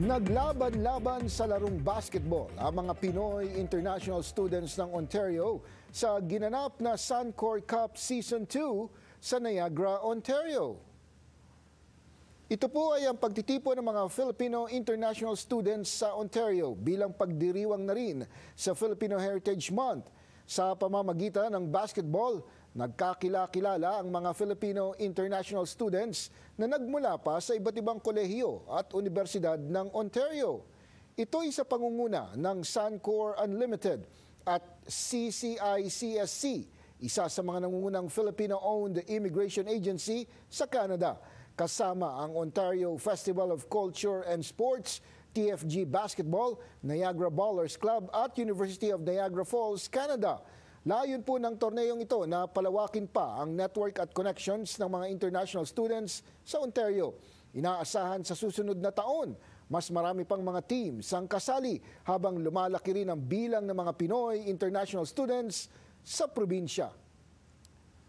Naglaban-laban sa larong basketball ang mga Pinoy international students ng Ontario sa ginanap na Suncor Cup Season 2 sa Niagara, Ontario. Ito po ay ang pagtitipon ng mga Filipino international students sa Ontario bilang pagdiriwang na rin sa Filipino Heritage Month sa pamamagitan ng basketball Nagkakilakilala ang mga Filipino international students na nagmula pa sa iba't ibang kolehiyo at universidad ng Ontario. Ito'y sa pangunguna ng Suncor Unlimited at CCICSC, isa sa mga nangungunang Filipino-owned immigration agency sa Canada, kasama ang Ontario Festival of Culture and Sports, TFG Basketball, Niagara Ballers Club at University of Niagara Falls, Canada. Layon po ng torneyong ito na palawakin pa ang network at connections ng mga international students sa Ontario. Inaasahan sa susunod na taon, mas marami pang mga teams ang kasali habang lumalaki rin ang bilang ng mga Pinoy international students sa probinsya.